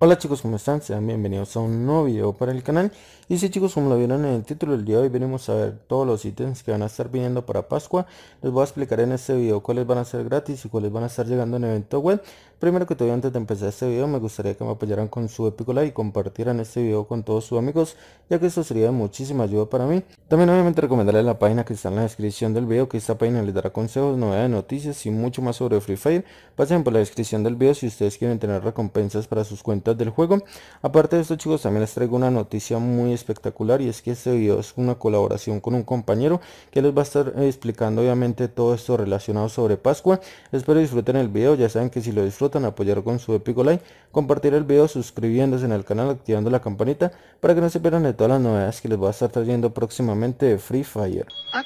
Hola chicos, ¿cómo están? Sean bienvenidos a un nuevo video para el canal Y si chicos, como lo vieron en el título del día de hoy Venimos a ver todos los ítems que van a estar viniendo para Pascua Les voy a explicar en este video cuáles van a ser gratis y cuáles van a estar llegando en evento web Primero que todo, antes de empezar este video, me gustaría que me apoyaran con su épico like y compartieran este video con todos sus amigos, ya que eso sería de muchísima ayuda para mí. También obviamente recomendarles la página que está en la descripción del video, que esta página les dará consejos, novedades, noticias y mucho más sobre Free Fire. Pasen por la descripción del video si ustedes quieren tener recompensas para sus cuentas del juego. Aparte de esto chicos, también les traigo una noticia muy espectacular y es que este video es una colaboración con un compañero que les va a estar explicando obviamente todo esto relacionado sobre Pascua. Espero disfruten el video, ya saben que si lo disfrutan apoyar con su épico like, compartir el video, suscribiéndose en el canal, activando la campanita para que no se pierdan de todas las novedades que les voy a estar trayendo próximamente de Free Fire. Ah,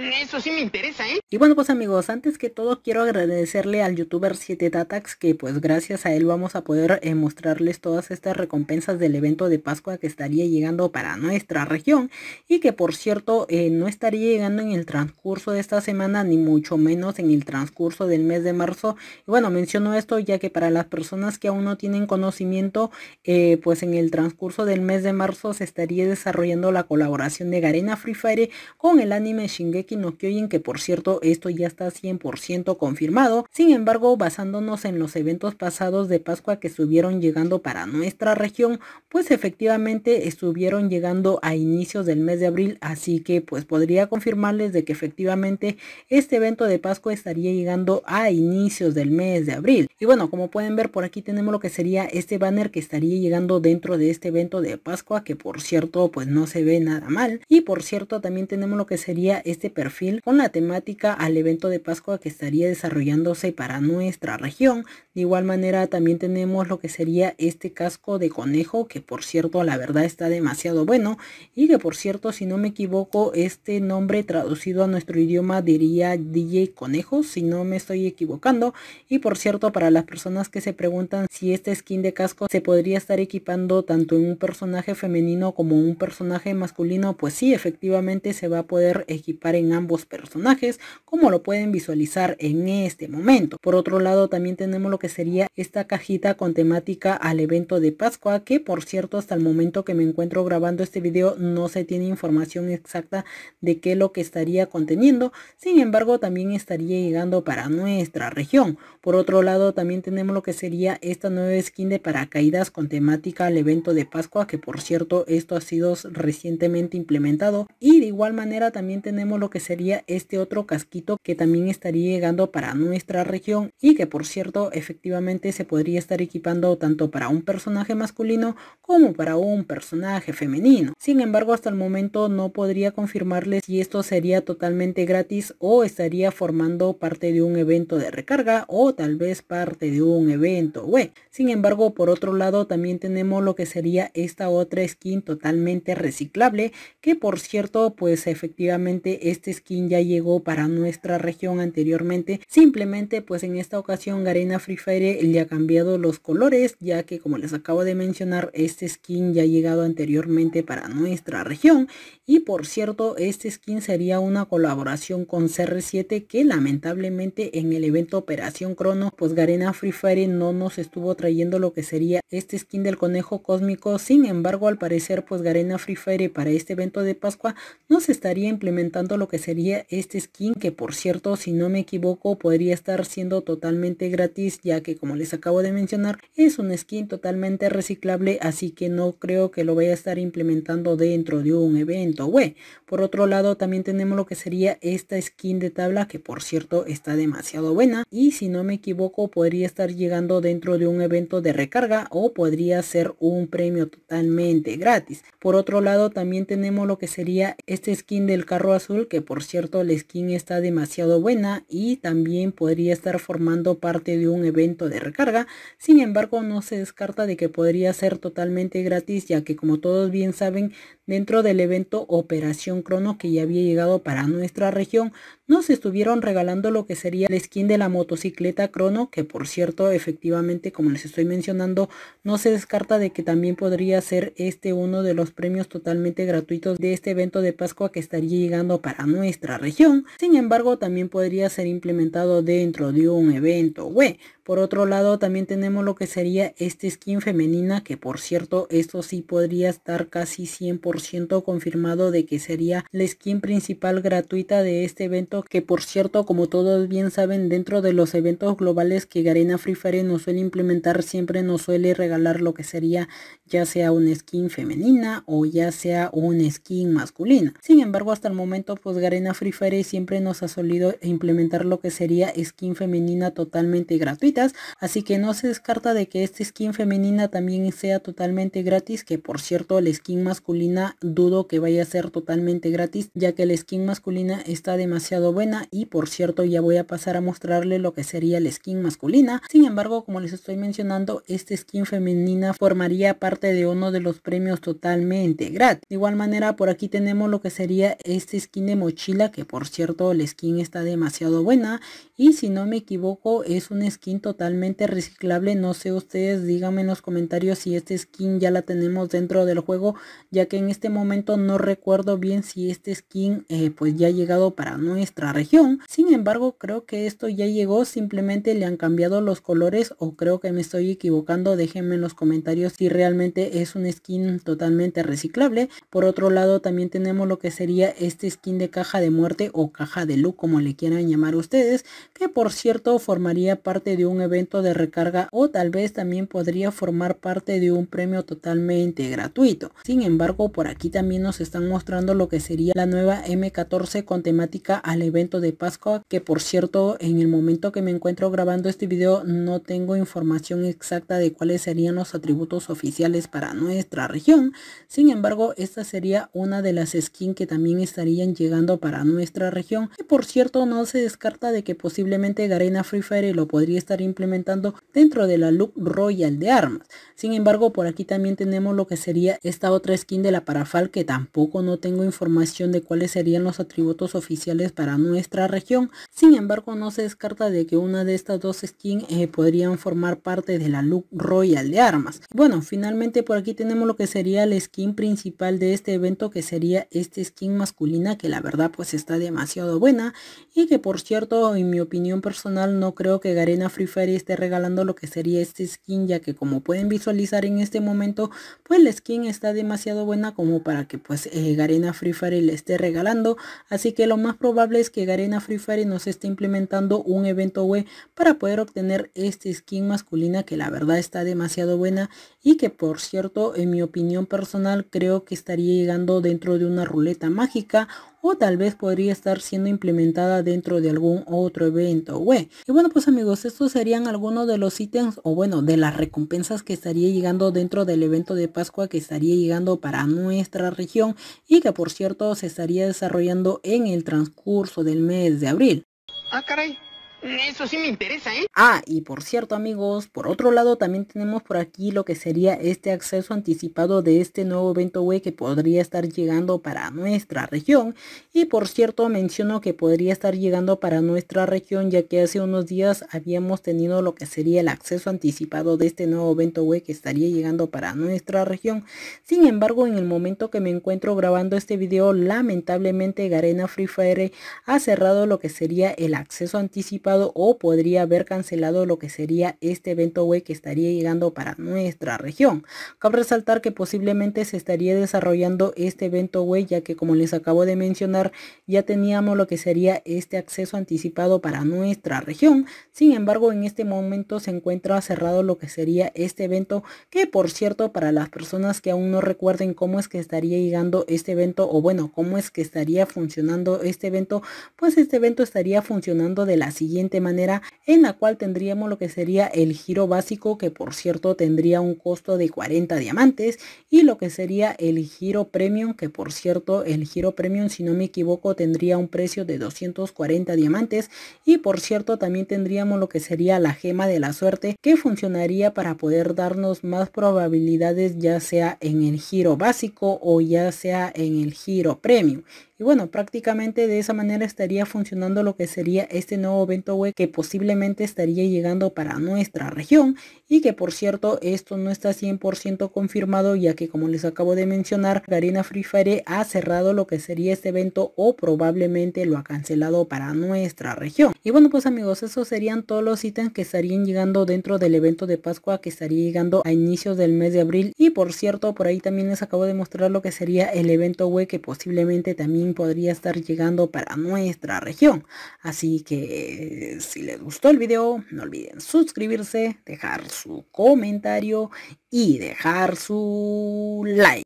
eso sí me interesa, ¿eh? Y bueno, pues amigos, antes que todo quiero agradecerle al youtuber 7Tatax que pues gracias a él vamos a poder eh, mostrarles todas estas recompensas del evento de Pascua que estaría llegando para nuestra región y que por cierto eh, no estaría llegando en el transcurso de esta semana ni mucho menos en el transcurso del mes de marzo. Y bueno, menciono esto ya que para las personas que aún no tienen conocimiento, eh, pues en el transcurso del mes de marzo se estaría desarrollando la colaboración de Garena Free Fire con el anime Shingeki que oyen en que por cierto esto ya está 100% confirmado. Sin embargo, basándonos en los eventos pasados de Pascua que estuvieron llegando para nuestra región, pues efectivamente estuvieron llegando a inicios del mes de abril, así que pues podría confirmarles de que efectivamente este evento de Pascua estaría llegando a inicios del mes de abril. Y bueno, como pueden ver por aquí tenemos lo que sería este banner que estaría llegando dentro de este evento de Pascua, que por cierto pues no se ve nada mal. Y por cierto también tenemos lo que sería este perfil con la temática al evento de Pascua que estaría desarrollándose para nuestra región. De igual manera también tenemos lo que sería este casco de conejo que por cierto la verdad está demasiado bueno y que por cierto si no me equivoco este nombre traducido a nuestro idioma diría DJ conejo si no me estoy equivocando y por cierto para las personas que se preguntan si este skin de casco se podría estar equipando tanto en un personaje femenino como un personaje masculino pues sí efectivamente se va a poder equipar en ambos personajes, como lo pueden visualizar en este momento. Por otro lado, también tenemos lo que sería esta cajita con temática al evento de Pascua, que por cierto, hasta el momento que me encuentro grabando este vídeo no se tiene información exacta de qué lo que estaría conteniendo. Sin embargo, también estaría llegando para nuestra región. Por otro lado, también tenemos lo que sería esta nueva skin de paracaídas con temática al evento de Pascua, que por cierto, esto ha sido recientemente implementado. Y de igual manera, también tenemos lo que sería este otro casquito que también estaría llegando para nuestra región y que por cierto efectivamente se podría estar equipando tanto para un personaje masculino como para un personaje femenino. Sin embargo hasta el momento no podría confirmarles si esto sería totalmente gratis o estaría formando parte de un evento de recarga o tal vez parte de un evento web. Sin embargo por otro lado también tenemos lo que sería esta otra skin totalmente reciclable que por cierto pues efectivamente es este skin ya llegó para nuestra región anteriormente. Simplemente pues en esta ocasión Garena Free Fire le ha cambiado los colores ya que como les acabo de mencionar este skin ya ha llegado anteriormente para nuestra región. Y por cierto este skin sería una colaboración con CR7 que lamentablemente en el evento Operación Crono pues Garena Free Fire no nos estuvo trayendo lo que sería este skin del conejo cósmico. Sin embargo al parecer pues Garena Free Fire para este evento de Pascua nos estaría implementando lo que sería este skin, que por cierto, si no me equivoco, podría estar siendo totalmente gratis, ya que como les acabo de mencionar, es un skin totalmente reciclable, así que no creo que lo vaya a estar implementando dentro de un evento, web Por otro lado, también tenemos lo que sería esta skin de tabla, que por cierto, está demasiado buena, y si no me equivoco, podría estar llegando dentro de un evento de recarga, o podría ser un premio totalmente gratis. Por otro lado, también tenemos lo que sería este skin del carro azul, que por cierto la skin está demasiado buena y también podría estar formando parte de un evento de recarga. Sin embargo, no se descarta de que podría ser totalmente gratis, ya que como todos bien saben, dentro del evento Operación Crono que ya había llegado para nuestra región, nos estuvieron regalando lo que sería la skin de la motocicleta Crono, que por cierto, efectivamente, como les estoy mencionando, no se descarta de que también podría ser este uno de los premios totalmente gratuitos de este evento de Pascua que estaría llegando para nuestra región. Sin embargo, también podría ser implementado dentro de un evento web. Por otro lado, también tenemos lo que sería este skin femenina, que por cierto, esto sí podría estar casi 100% confirmado de que sería la skin principal gratuita de este evento, que por cierto, como todos bien saben, dentro de los eventos globales que Garena Free Fire nos suele implementar, siempre nos suele regalar lo que sería ya sea una skin femenina o ya sea una skin masculina. Sin embargo, hasta el momento, pues Garena Free Fire siempre nos ha solido implementar lo que sería skin femenina totalmente gratuitas, así que no se descarta de que este skin femenina también sea totalmente gratis, que por cierto la skin masculina dudo que vaya a ser totalmente gratis, ya que la skin masculina está demasiado buena y por cierto ya voy a pasar a mostrarle lo que sería la skin masculina, sin embargo como les estoy mencionando, este skin femenina formaría parte de uno de los premios totalmente gratis. De igual manera por aquí tenemos lo que sería este skin chila que por cierto la skin está demasiado buena y si no me equivoco es un skin totalmente reciclable no sé ustedes díganme en los comentarios si este skin ya la tenemos dentro del juego ya que en este momento no recuerdo bien si este skin eh, pues ya ha llegado para nuestra región sin embargo creo que esto ya llegó simplemente le han cambiado los colores o creo que me estoy equivocando déjenme en los comentarios si realmente es un skin totalmente reciclable por otro lado también tenemos lo que sería este skin de caja de muerte o caja de look como le quieran llamar ustedes, que por cierto formaría parte de un evento de recarga o tal vez también podría formar parte de un premio totalmente gratuito. Sin embargo, por aquí también nos están mostrando lo que sería la nueva M14 con temática al evento de Pascua, que por cierto en el momento que me encuentro grabando este video no tengo información exacta de cuáles serían los atributos oficiales para nuestra región. Sin embargo, esta sería una de las skins que también estarían llegando para nuestra región. Y por cierto, no se descarta de que posiblemente Garena Free Fire lo podría estar implementando dentro de la look royal de armas. Sin embargo, por aquí también tenemos lo que sería esta otra skin de la parafal que tampoco no tengo información de cuáles serían los atributos oficiales para nuestra región. Sin embargo, no se descarta de que una de estas dos skins eh, podrían formar parte de la look royal de armas. Bueno, finalmente por aquí tenemos lo que sería la skin principal de este evento que sería este skin masculina que la verdad verdad pues está demasiado buena y que por cierto en mi opinión personal no creo que Garena Free Fire esté regalando lo que sería este skin ya que como pueden visualizar en este momento pues la skin está demasiado buena como para que pues eh, Garena Free Fire le esté regalando así que lo más probable es que Garena Free Fire nos esté implementando un evento web para poder obtener este skin masculina que la verdad está demasiado buena y que por cierto en mi opinión personal creo que estaría llegando dentro de una ruleta mágica o tal vez podría estar siendo implementada dentro de algún otro evento web. Y bueno pues amigos, estos serían algunos de los ítems o bueno de las recompensas que estaría llegando dentro del evento de Pascua que estaría llegando para nuestra región y que por cierto se estaría desarrollando en el transcurso del mes de abril. Ah, caray. Eso sí me interesa, ¿eh? Ah, y por cierto amigos, por otro lado también tenemos por aquí lo que sería este acceso anticipado de este nuevo evento web que podría estar llegando para nuestra región. Y por cierto menciono que podría estar llegando para nuestra región ya que hace unos días habíamos tenido lo que sería el acceso anticipado de este nuevo evento web que estaría llegando para nuestra región. Sin embargo, en el momento que me encuentro grabando este video, lamentablemente Garena Free Fire ha cerrado lo que sería el acceso anticipado o podría haber cancelado lo que sería este evento web que estaría llegando para nuestra región. Cabe resaltar que posiblemente se estaría desarrollando este evento web ya que como les acabo de mencionar ya teníamos lo que sería este acceso anticipado para nuestra región. Sin embargo en este momento se encuentra cerrado lo que sería este evento que por cierto para las personas que aún no recuerden cómo es que estaría llegando este evento o bueno cómo es que estaría funcionando este evento pues este evento estaría funcionando de la siguiente manera en la cual tendríamos lo que sería el giro básico que por cierto tendría un costo de 40 diamantes y lo que sería el giro premium que por cierto el giro premium si no me equivoco tendría un precio de 240 diamantes y por cierto también tendríamos lo que sería la gema de la suerte que funcionaría para poder darnos más probabilidades ya sea en el giro básico o ya sea en el giro premium y bueno, prácticamente de esa manera estaría funcionando lo que sería este nuevo evento web que posiblemente estaría llegando para nuestra región y que por cierto esto no está 100% confirmado ya que como les acabo de mencionar, Garena Free Fire ha cerrado lo que sería este evento o probablemente lo ha cancelado para nuestra región. Y bueno pues amigos, esos serían todos los ítems que estarían llegando dentro del evento de Pascua que estaría llegando a inicios del mes de abril y por cierto por ahí también les acabo de mostrar lo que sería el evento web que posiblemente también podría estar llegando para nuestra región. Así que si les gustó el video, no olviden suscribirse, dejar su comentario y dejar su like.